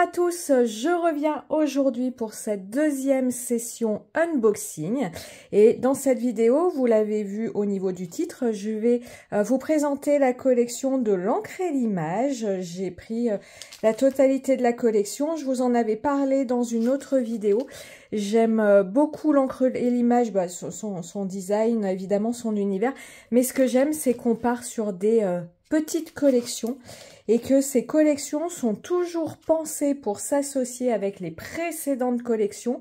à tous, je reviens aujourd'hui pour cette deuxième session unboxing et dans cette vidéo, vous l'avez vu au niveau du titre, je vais euh, vous présenter la collection de l'encre et l'image. J'ai pris euh, la totalité de la collection, je vous en avais parlé dans une autre vidéo. J'aime euh, beaucoup l'encre et l'image, bah, son, design, évidemment son univers, mais ce que j'aime c'est qu'on part sur des petites collections et que ces collections sont toujours pensées pour s'associer avec les précédentes collections.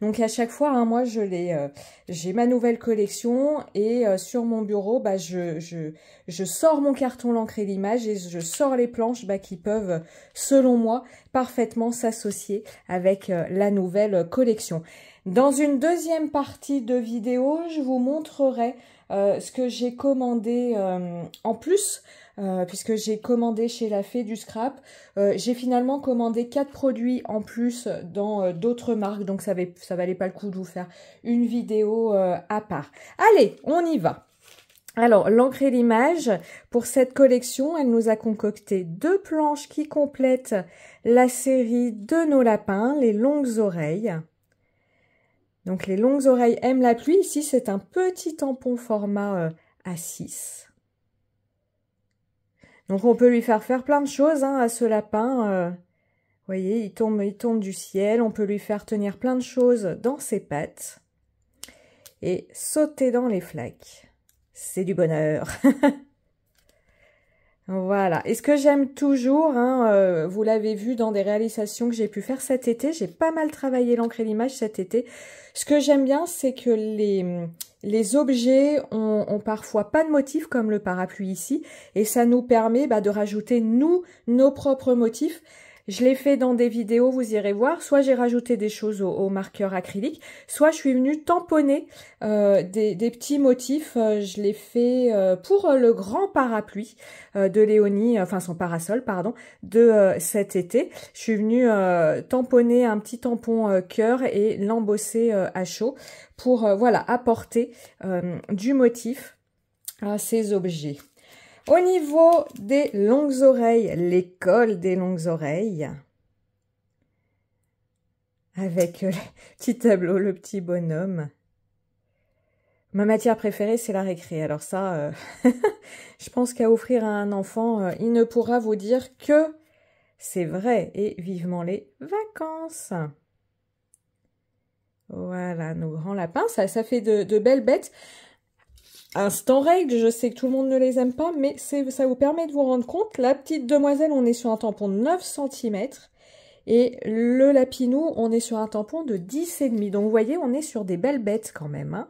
Donc à chaque fois, hein, moi je l'ai, euh, j'ai ma nouvelle collection et euh, sur mon bureau, bah, je, je, je sors mon carton l'encre et l'image et je sors les planches bah, qui peuvent, selon moi, parfaitement s'associer avec euh, la nouvelle collection. Dans une deuxième partie de vidéo, je vous montrerai euh, ce que j'ai commandé euh, en plus, euh, puisque j'ai commandé chez la Fée du Scrap. j'ai finalement commandé quatre produits en plus dans d'autres marques, donc ça, avait, valait pas le coup de vous faire une vidéo à part. Allez, on y va alors, l'encre et l'image, pour cette collection, elle nous a concocté deux planches qui complètent la série de nos lapins, les longues oreilles. Donc les longues oreilles aiment la pluie. Ici, c'est un petit tampon format euh, A6. Donc on peut lui faire faire plein de choses hein, à ce lapin. Euh. Vous voyez, il tombe, il tombe du ciel. On peut lui faire tenir plein de choses dans ses pattes. Et sauter dans les flaques. C'est du bonheur Voilà. Et ce que j'aime toujours, hein, euh, vous l'avez vu dans des réalisations que j'ai pu faire cet été, j'ai pas mal travaillé l'encre et l'image cet été. Ce que j'aime bien, c'est que les, les objets ont, parfois pas de motifs, comme le parapluie ici, et ça nous permet bah, de rajouter, nous, nos propres motifs. Je l'ai fait dans des vidéos, vous irez voir. Soit j'ai rajouté des choses au, marqueur acrylique, soit je suis venue tamponner euh, des, petits motifs. Euh, je l'ai fait euh, pour le grand parapluie de Léonie, enfin son parasol, pardon, de cet été. Je suis venue tamponner un petit tampon cœur et l'embosser à chaud pour voilà apporter du motif à ces objets. Au niveau des longues oreilles, l'école des longues oreilles, avec euh, le petit tableau, le petit bonhomme. Ma matière préférée, c'est la récré. Alors ça, euh, je pense qu'à offrir à un enfant, euh, il ne pourra vous dire que c'est vrai et vivement les vacances. Voilà, nos grands lapins, ça, fait de belles bêtes instant règle, je sais que tout le monde ne les aime pas, mais ça vous permet de vous rendre compte. La petite demoiselle, on est sur un tampon de 9 cm. Et le lapinou, on est sur un tampon de 10,5. Donc vous voyez, on est sur des belles bêtes quand même. Hein.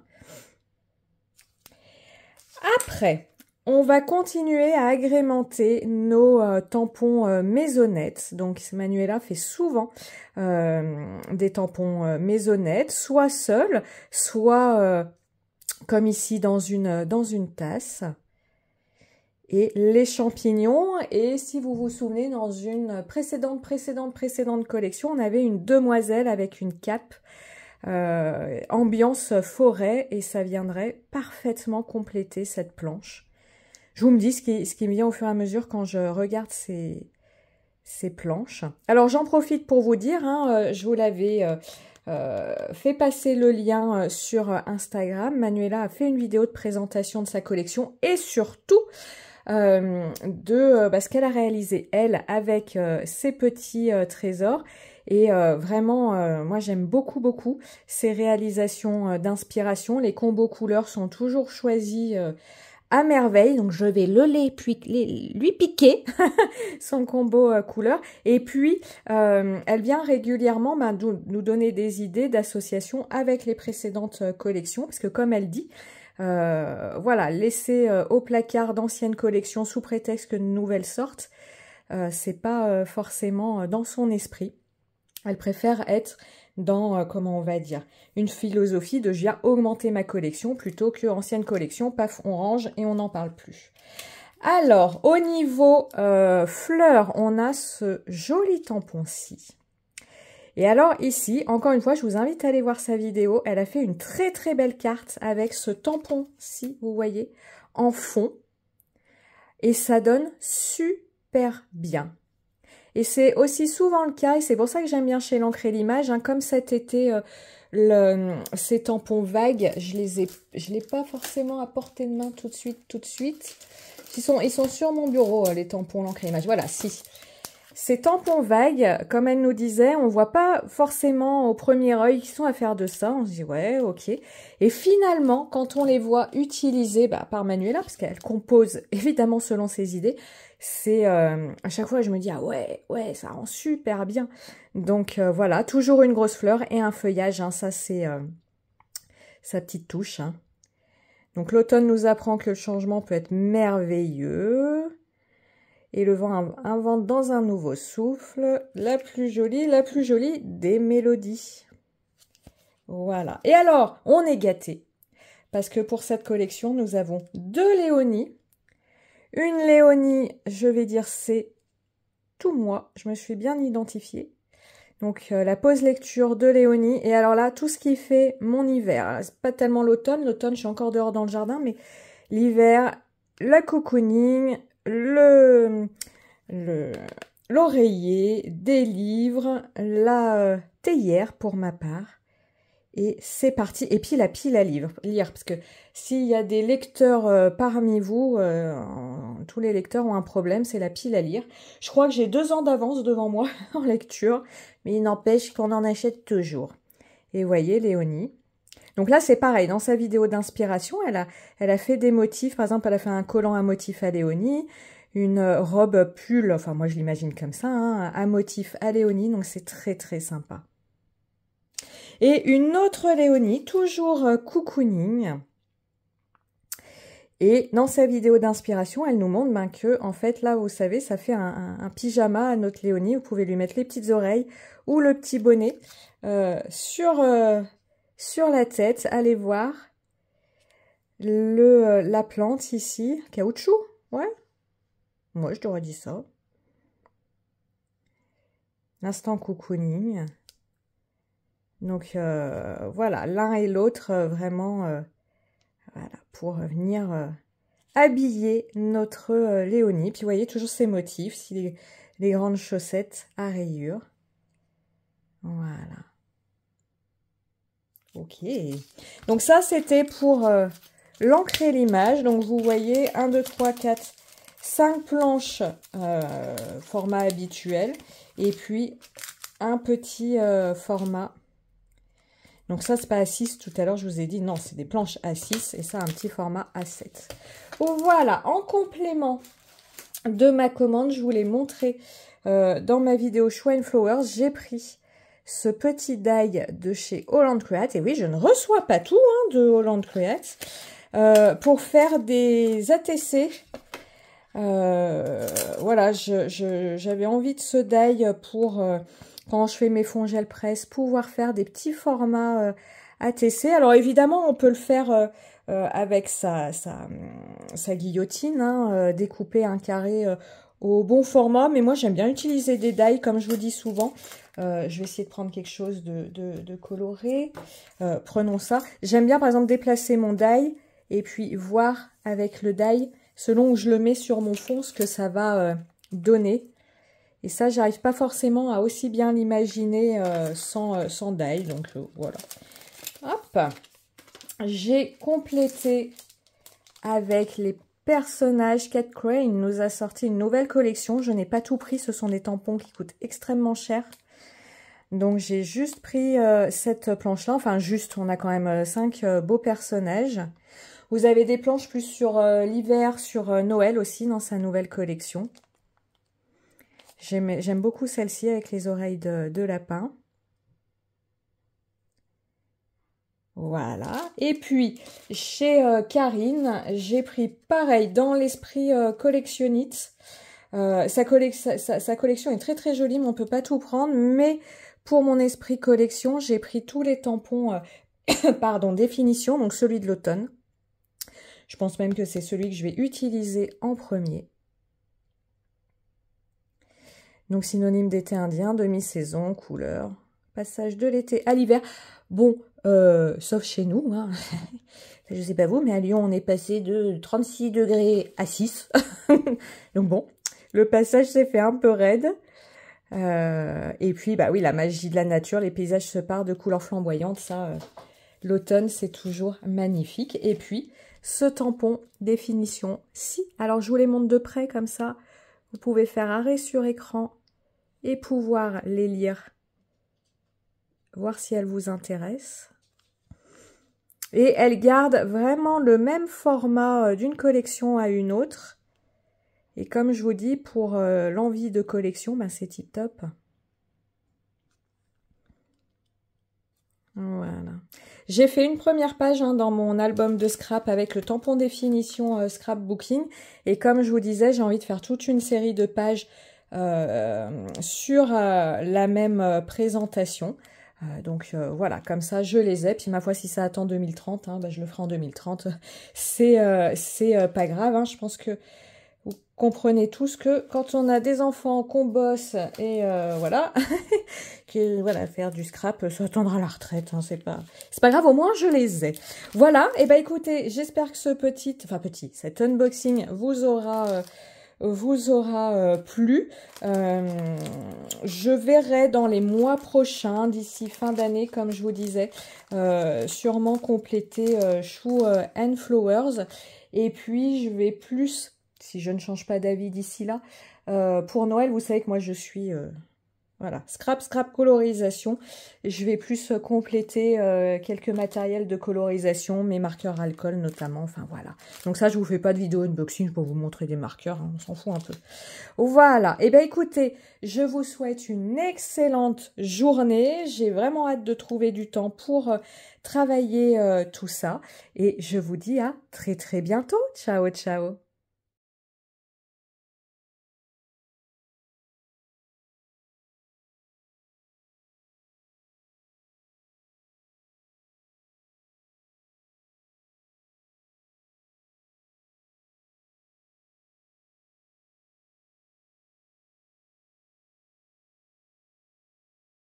Après, on va continuer à agrémenter nos euh, tampons euh, maisonnettes. Donc Manuela fait souvent euh, des tampons maisonnettes, soit seul, soit comme ici dans une, dans une tasse. Et les champignons, et si vous vous souvenez, dans une précédente, précédente, précédente collection, on avait une demoiselle avec une cape, euh, ambiance forêt, et ça viendrait parfaitement compléter cette planche. Je vous me dis ce qui, me vient au fur et à mesure quand je regarde ces, ces planches. Alors j'en profite pour vous dire, hein, euh, je vous l'avais euh, euh, fait passer le lien euh, sur euh, Instagram. Manuela a fait une vidéo de présentation de sa collection et surtout de bah, ce qu'elle a réalisé, elle, avec ses petits trésors. Et vraiment, moi j'aime beaucoup, beaucoup ces réalisations d'inspiration. Les combos couleurs sont toujours choisis à merveille. Donc je vais le lait, puis lui piquer son combo euh, couleur. Et puis euh, elle vient régulièrement ben, nous donner des idées d'association avec les précédentes euh, collections, parce que comme elle dit, voilà, laisser au placard d'anciennes collections sous prétexte que de nouvelles sortent, c'est pas forcément dans son esprit. Elle préfère être dans, euh, comment on va dire, une philosophie de je viens augmenter ma collection plutôt que ancienne collection, paf, on range et on n'en parle plus. Alors, au niveau euh, fleurs, on a ce joli tampon-ci. Et alors ici, encore une fois, je vous invite à aller voir sa vidéo. Elle a fait une très très belle carte avec ce tampon-ci, vous voyez, en fond. Et ça donne super bien. Et c'est aussi souvent le cas, et c'est pour ça que j'aime bien chez l'encre et l'image, hein, comme cet été, euh, ces tampons vagues, je les ai, je ai pas forcément à portée de main tout de suite, tout de suite. Ils sont, ils sont sur mon bureau, euh, les tampons, l'encre et l'image. Voilà, si. Ces tampons vagues, comme elle nous disait, on ne voit pas forcément au premier œil qu'ils sont à faire de ça. On se dit ouais, ok. Et finalement, quand on les voit utilisés bah, par Manuela, parce qu'elle compose évidemment selon ses idées, c'est euh, à chaque fois je me dis ah ouais, ouais, ça rend super bien. Donc euh, voilà, toujours une grosse fleur et un feuillage. Hein. ça c'est euh, sa petite touche. Hein. Donc l'automne nous apprend que le changement peut être merveilleux et le vent invente dans un nouveau souffle la plus jolie, la plus jolie des mélodies. Voilà. Et alors, on est gâté parce que pour cette collection, nous avons deux Léonie. Une Léonie, je vais dire, c'est tout moi. Je me suis bien identifiée. Donc euh, la pause lecture de Léonie. Et alors là, tout ce qui fait mon hiver. pas tellement l'automne. L'automne, je suis encore dehors dans le jardin, mais l'hiver, la cocooning, le, l'oreiller, des livres, la théière pour ma part. Et c'est parti. Et puis la pile à lire. Parce que s'il y a des lecteurs euh, parmi vous, euh, tous les lecteurs ont un problème, c'est la pile à lire. Je crois que j'ai deux ans d'avance devant moi en lecture, mais il n'empêche qu'on en achète toujours. Et voyez, Léonie, donc là, c'est pareil. Dans sa vidéo d'inspiration, elle a, elle a fait des motifs. Par exemple, elle a fait un collant à motif à Léonie, une euh, robe pull, enfin moi je l'imagine comme ça, hein, à motif à Léonie. Donc c'est très très sympa. Et une autre Léonie, toujours euh, cocooning. Et dans sa vidéo d'inspiration, elle nous montre ben, que, en fait, là, vous savez, ça fait un, pyjama à notre Léonie. Vous pouvez lui mettre les petites oreilles ou le petit bonnet euh, sur sur la tête, allez voir le, euh, la plante ici, caoutchouc, ouais. Moi, je t'aurais dit ça. L'instant cocooning. Donc, euh, voilà, l'un et l'autre, euh, vraiment, voilà, pour venir habiller notre Léonie. Puis, vous voyez, toujours ces motifs, les grandes chaussettes à rayures. Voilà. Ok. Donc ça, c'était pour euh, l'ancrer l'image. Donc vous voyez, 1, 2, 3, 4, 5 planches euh, format habituel. Et puis, un petit euh, format. Donc ça, c'est pas A6. Tout à l'heure, je vous ai dit, non, c'est des planches A6. Et ça, un petit format A7. Voilà, en complément de ma commande, je vous l'ai montré dans ma vidéo Shine Flowers, j'ai pris ce petit die de chez Holland Create. Et oui, je ne reçois pas tout hein, de Holland Create euh, pour faire des ATC. Euh, voilà, j'avais envie de ce die pour, euh, quand je fais mes gel presse, pouvoir faire des petits formats euh, ATC. Alors évidemment, on peut le faire... avec sa, sa, sa guillotine, hein, découper un carré au bon format. Mais moi, j'aime bien utiliser des die comme je vous dis souvent. Euh, je vais essayer de prendre quelque chose de, coloré. Euh, prenons ça. J'aime bien, par exemple, déplacer mon die et puis voir avec le die, selon où je le mets sur mon fond, ce que ça va euh, donner. Et ça, j'arrive pas forcément à aussi bien l'imaginer sans, sans Donc, voilà. Hop J'ai complété avec les personnage. Cat Crane nous a sorti une nouvelle collection. Je n'ai pas tout pris. Ce sont des tampons qui coûtent extrêmement cher. Donc j'ai juste pris euh, cette planche-là. Enfin juste, on a quand même euh, cinq euh, beaux personnages. Vous avez des planches plus sur l'hiver, sur Noël aussi dans sa nouvelle collection. J'aime beaucoup celle-ci avec les oreilles de lapin. Voilà. Et puis, chez euh, Karine, j'ai pris pareil dans l'esprit euh, collectionniste, euh, sa, collection est très très jolie, mais on ne peut pas tout prendre. Mais pour mon esprit collection, j'ai pris tous les tampons, pardon, définition, donc celui de l'automne. Je pense même que c'est celui que je vais utiliser en premier. Donc synonyme d'été indien, demi-saison, couleur, passage de l'été à l'hiver. Bon, euh, sauf chez nous, je hein. je sais pas vous, mais à Lyon, on est passé de 36 degrés à 6. Donc bon, le passage s'est fait un peu raide. Euh, et puis, bah oui, la magie de la nature, les paysages se parent de couleurs flamboyantes, ça, euh, l'automne, c'est toujours magnifique. Et puis, ce tampon définition si. Alors, je vous les montre de près, comme ça, vous pouvez faire arrêt sur écran et pouvoir les lire voir si elle vous intéresse. Et elle garde vraiment le même format euh, d'une collection à une autre. Et comme je vous dis, pour euh, l'envie de collection, ben, c'est tip top. Voilà. J'ai fait une première page hein, dans mon album de scrap avec le tampon définition euh, scrapbooking. Et comme je vous disais, j'ai envie de faire toute une série de pages sur la même présentation. Euh, donc euh, voilà, comme ça, je les ai. Puis ma foi, si ça attend 2030, hein, ben, je le ferai en 2030. C'est euh, c'est pas grave. Hein. Je pense que vous comprenez tous que quand on a des enfants, qu'on bosse et voilà, que voilà, faire du scrap, ça attendra à la retraite. Hein, c'est pas c'est pas grave. Au moins, je les ai. Voilà. Et eh ben écoutez, j'espère que ce petit, enfin petit, cet unboxing vous aura vous aura euh, plu. Euh, je verrai dans les mois prochains, d'ici fin d'année, comme je vous disais, euh, sûrement compléter Chou and Flowers. Et puis, je vais plus, si je ne change pas d'avis d'ici là, pour Noël, vous savez que moi, je suis voilà, scrap, scrap, colorisation. Je vais plus euh, compléter euh, quelques matériels de colorisation, mes marqueurs alcool notamment, enfin voilà. Donc ça, je vous fais pas de vidéo unboxing pour vous montrer des marqueurs, hein, on s'en fout un peu. Voilà, et eh bien écoutez, je vous souhaite une excellente journée. J'ai vraiment hâte de trouver du temps pour euh, travailler tout ça. Et je vous dis à très très bientôt. Ciao, ciao